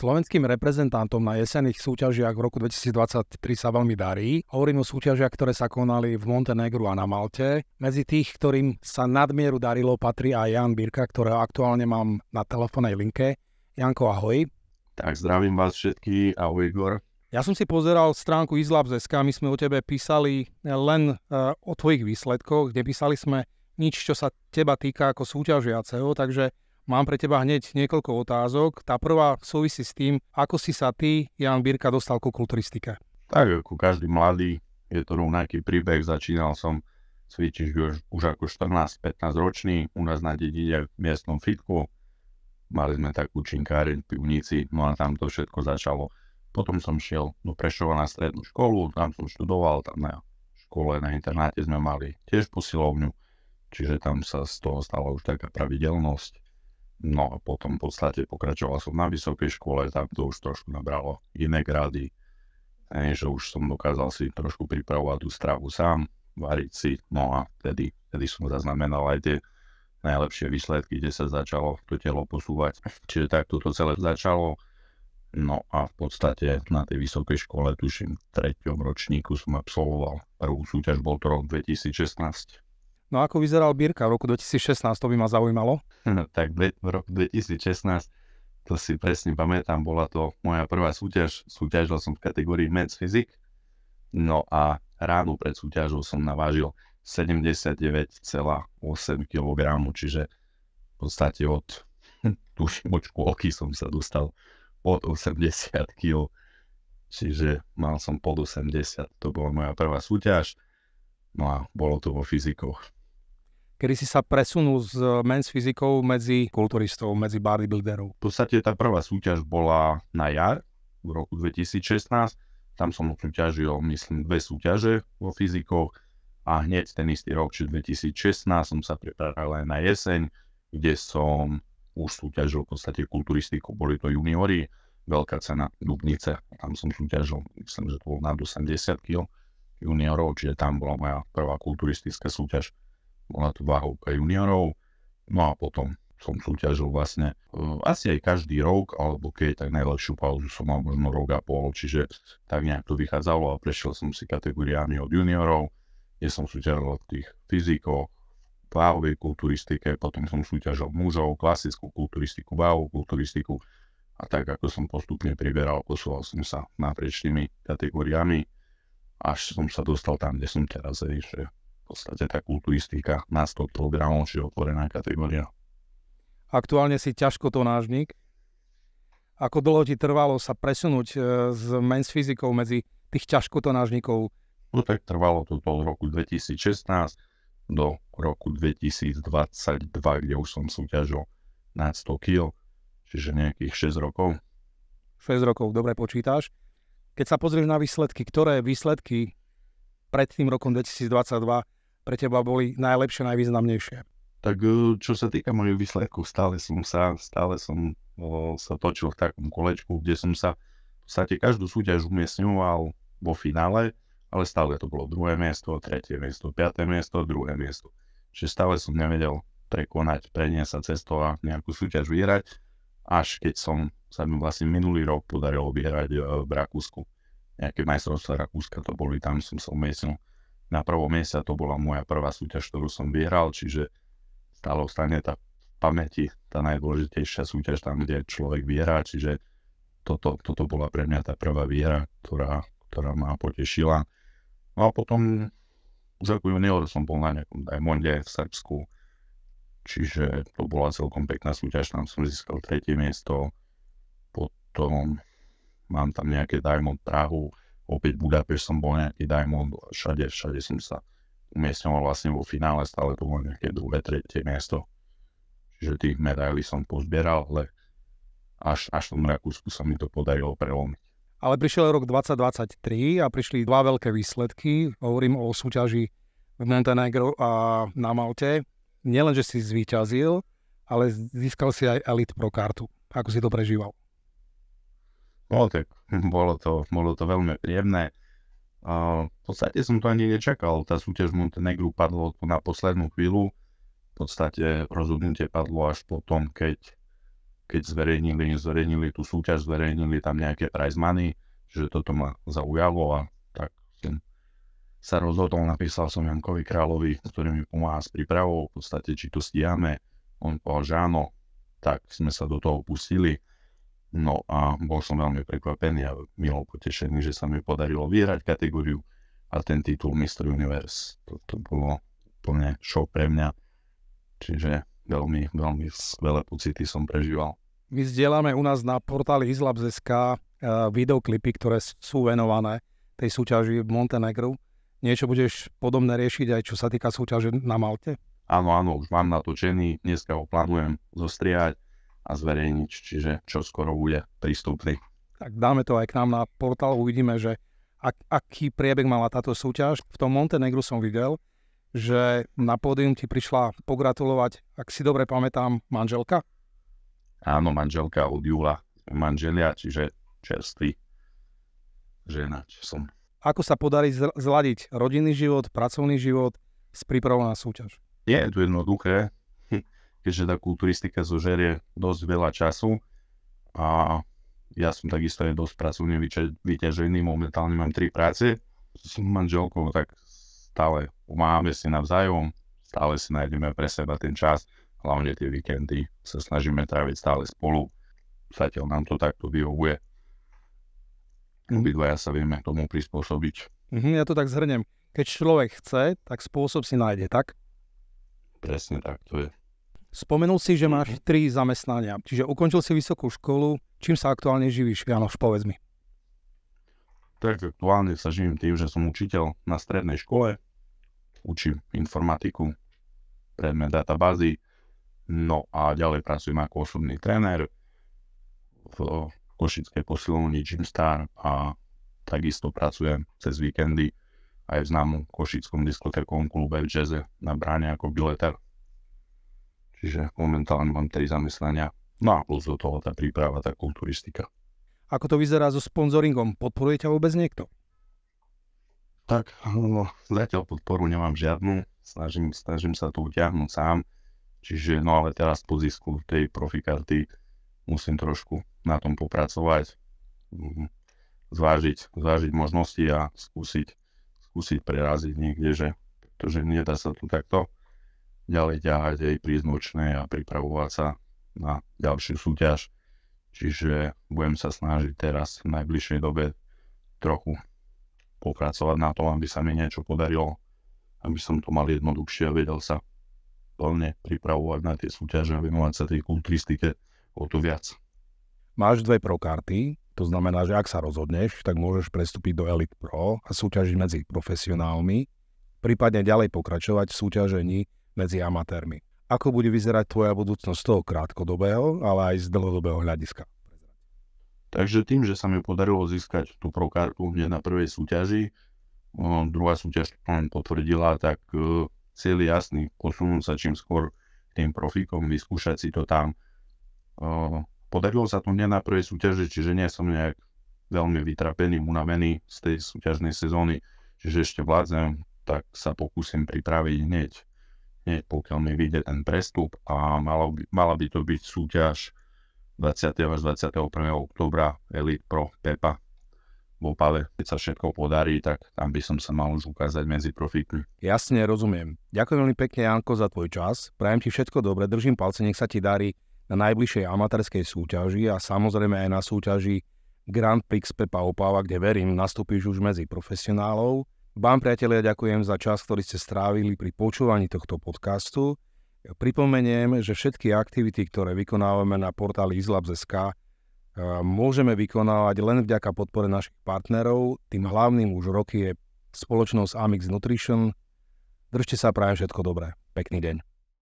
Slovenským reprezentantom na jesenných súťažiach v roku 2023 sa veľmi darí. Hovorím o súťažiach, ktoré sa konali v Montenegru a na Malte. Medzi tých, ktorým sa nadmieru darilo, patrí aj Jan Birka, ktorého aktuálne mám na telefónnej linke. Janko, ahoj. Tak zdravím vás všetky, ahoj Igor. Ja som si pozeral stránku izlab.sk, my sme o tebe písali len uh, o tvojich výsledkoch, kde písali sme nič, čo sa teba týka ako súťažiaceho, takže Mám pre teba hneď niekoľko otázok. Tá prvá súvisí s tým, ako si sa ty, Jan Birka, dostal ku kulturistike. Tak ako každý mladý, je to rovnaký príbeh. Začínal som cvičiť už, už ako 14-15 ročný u nás na dedine v miestnom fitku. Mali sme takú činkáreň v pivnici, no a tam to všetko začalo. Potom som šiel do Prešova na strednú školu, tam som študoval, tam na škole, na internáte sme mali tiež posilovňu, čiže tam sa z toho stala už taká pravidelnosť. No a potom v podstate pokračoval som na vysokej škole, tam to už trošku nabralo iné grady, že už som dokázal si trošku pripravovať tú stravu sám, variť si, no a vtedy, vtedy som zaznamenal aj tie najlepšie výsledky, kde sa začalo to telo posúvať. Čiže tak toto celé začalo. No a v podstate na tej vysokej škole, tuším, v treťom ročníku som absolvoval prvú súťaž, bol to rok 2016. No ako vyzeral Birka v roku 2016, to by ma zaujímalo. No, tak v roku 2016, to si presne pamätám, bola to moja prvá súťaž. Súťažil som v kategórii Men's Physique. No a ráno pred súťažou som navážil 79,8 kg, čiže v podstate od hm, od škôlky som sa dostal pod 80 kg. Čiže mal som pod 80, to bola moja prvá súťaž. No a bolo to vo fyzikoch kedy si sa presunul z eh, men's fyzikou medzi kulturistov, medzi bodybuilderov? V podstate tá prvá súťaž bola na jar v roku 2016. Tam som súťažil, myslím, dve súťaže vo fyzikoch a hneď ten istý rok, či 2016, som sa pripravil aj na jeseň, kde som už súťažil v podstate kulturistiku, boli to juniori, veľká cena Dubnice, tam som súťažil, myslím, že to bolo na 80 kg juniorov, čiže tam bola moja prvá kulturistická súťaž bola to váhovka juniorov, no a potom som súťažil vlastne eh, asi aj každý rok, alebo keď tak najlepšiu pauzu som mal možno rok a pol, čiže tak nejak to vychádzalo a prešiel som si kategóriami od juniorov, kde som súťažil od tých fyzikov, váhovej kulturistike, potom som súťažil mužov, klasickú kulturistiku, váhovú kulturistiku a tak ako som postupne priberal, posúval som sa naprieč tými kategóriami, až som sa dostal tam, kde som teraz, že podstate tá kulturistika na 100 kg, či otvorená kategória. Aktuálne si ťažko nážnik. Ako dlho ti trvalo sa presunúť e, z men's fyzikou medzi tých ťažkotonážnikov? No tak trvalo to od roku 2016 do roku 2022, kde už som súťažil na 100 kg, čiže nejakých 6 rokov. 6 rokov, dobre počítaš. Keď sa pozrieš na výsledky, ktoré výsledky pred tým rokom 2022 pre teba boli najlepšie, najvýznamnejšie? Tak e, čo sa týka mojich výsledkov, stále som sa, stále som o, sa točil v takom kolečku, kde som sa v podstate každú súťaž umiestňoval vo finále, ale stále to bolo druhé miesto, tretie miesto, piaté miesto, druhé miesto. Čiže stále som nevedel prekonať, preniesť sa cestou a nejakú súťaž vyhrať, až keď som sa mi vlastne minulý rok podarilo vyhrať e, v Rakúsku. Nejaké majstrovstvá Rakúska to boli, tam som sa umiestnil na prvom mieste to bola moja prvá súťaž, ktorú som vyhral, čiže stále ostane tá pamäti, tá najdôležitejšia súťaž tam, kde človek vyhrá, čiže toto, toto bola pre mňa tá prvá výhra, ktorá, ktorá ma potešila. No a potom celku junior som bol na nejakom Diamonde v Srbsku, čiže to bola celkom pekná súťaž, tam som získal tretie miesto, potom mám tam nejaké Diamond Prahu, opäť Budapešť som bol nejaký Diamond, všade, všade som sa umiestňoval vlastne vo finále, stále to bolo nejaké druhé, tretie miesto. Čiže tých medailí som pozbieral, ale až, až v tom Rakúsku sa mi to podarilo prelomiť. Ale prišiel rok 2023 a prišli dva veľké výsledky. Hovorím o súťaži v Montenegro a na Malte. Nielen, že si zvíťazil, ale získal si aj Elite Pro kartu. Ako si to prežíval? No tak bolo to, bolo to veľmi príjemné. A v podstate som to ani nečakal. Tá súťaž Montenegru padlo tu na poslednú chvíľu. V podstate rozhodnutie padlo až potom, keď, keď zverejnili, zverejnili tú súťaž, zverejnili tam nejaké prize money, že toto ma zaujalo a tak som sa rozhodol, napísal som Jankovi Královi, ktorý mi pomáha s prípravou, v podstate či to stíhame. On povedal, že áno, tak sme sa do toho pustili No a bol som veľmi prekvapený a milo potešený, že sa mi podarilo vyhrať kategóriu a ten titul Mr. Universe. To, to bolo úplne šok pre mňa. Čiže veľmi, veľmi veľa pocity som prežíval. My zdieľame u nás na portáli izlab.sk eh, videoklipy, ktoré sú venované tej súťaži v Montenegru. Niečo budeš podobné riešiť aj čo sa týka súťaže na Malte? Áno, áno, už mám natočený, dneska ho plánujem zostriať a zverejniť, čiže čo skoro bude prístupný. Tak dáme to aj k nám na portál, uvidíme, že ak, aký priebeh mala táto súťaž. V tom Montenegru som videl, že na pódium ti prišla pogratulovať, ak si dobre pamätám, manželka? Áno, manželka od Júla, manželia, čiže čerstvý ženač som. Ako sa podarí zladiť rodinný život, pracovný život s prípravou na súťaž? Nie je to jednoduché keďže tá kulturistika zožerie dosť veľa času a ja som takisto aj dosť pracovne vyťažený, momentálne mám tri práce s manželkou, tak stále pomáhame si navzájom, stále si nájdeme pre seba ten čas, hlavne tie víkendy sa snažíme tráviť stále spolu. Zatiaľ nám to takto vyhovuje. Obidvaja sa vieme k tomu prispôsobiť. Mhm, ja to tak zhrnem. Keď človek chce, tak spôsob si nájde, tak? Presne tak to je. Spomenul si, že máš tri zamestnania, čiže ukončil si vysokú školu. Čím sa aktuálne živíš, Janoš, povedz mi. Tak aktuálne sa živím tým, že som učiteľ na strednej škole. Učím informatiku, predmet databázy. No a ďalej pracujem ako osobný tréner v Košickej posilovni Gymstar a takisto pracujem cez víkendy aj v známom košickom diskotekovom klube v jazze na bráne ako bileter Čiže momentálne mám tri zamestnania. No a plus do toho tá príprava, tá kulturistika. Ako to vyzerá so sponzoringom? Podporuje ťa vôbec niekto? Tak, no, zatiaľ podporu nemám žiadnu. Snažím, snažím sa to utiahnuť sám. Čiže, no ale teraz po zisku tej profikarty musím trošku na tom popracovať, mm, zvážiť, zvážiť možnosti a skúsiť, skúsiť preraziť niekde, že pretože nedá sa tu takto ďalej ťahať jej prízmočné a pripravovať sa na ďalšiu súťaž. Čiže budem sa snažiť teraz v najbližšej dobe trochu popracovať na tom, aby sa mi niečo podarilo, aby som to mal jednoduchšie a vedel sa plne pripravovať na tie súťaže a venovať sa tej kulturistike o to viac. Máš dve prokarty, to znamená, že ak sa rozhodneš, tak môžeš prestúpiť do Elite Pro a súťažiť medzi profesionálmi, prípadne ďalej pokračovať v súťažení medzi amatérmi. Ako bude vyzerať tvoja budúcnosť z toho krátkodobého, ale aj z dlhodobého hľadiska? Takže tým, že sa mi podarilo získať tú prokartu hneď na prvej súťaži, druhá súťaž len potvrdila, tak e, cieľ jasný, posunúť sa čím skôr k tým profíkom, vyskúšať si to tam. Podarilo sa to hneď na prvej súťaži, čiže nie som nejak veľmi vytrapený, unavený z tej súťažnej sezóny, čiže ešte vládzem, tak sa pokúsim pripraviť hneď pokiaľ mi vyjde ten prestup a mala by, mala by to byť súťaž 20. až 21. oktobra Elite Pro Pepa v Opale. Keď sa všetko podarí, tak tam by som sa mal už ukázať medzi profíkmi. Jasne, rozumiem. Ďakujem veľmi pekne, Janko, za tvoj čas. Prajem ti všetko dobre, držím palce, nech sa ti darí na najbližšej amatérskej súťaži a samozrejme aj na súťaži Grand Prix Pepa Opava, kde verím, nastúpiš už medzi profesionálov. Vám, priatelia, ďakujem za čas, ktorý ste strávili pri počúvaní tohto podcastu. Pripomeniem, že všetky aktivity, ktoré vykonávame na portáli izlab.sk eh, môžeme vykonávať len vďaka podpore našich partnerov. Tým hlavným už roky je spoločnosť Amix Nutrition. Držte sa, prajem všetko dobré. Pekný deň.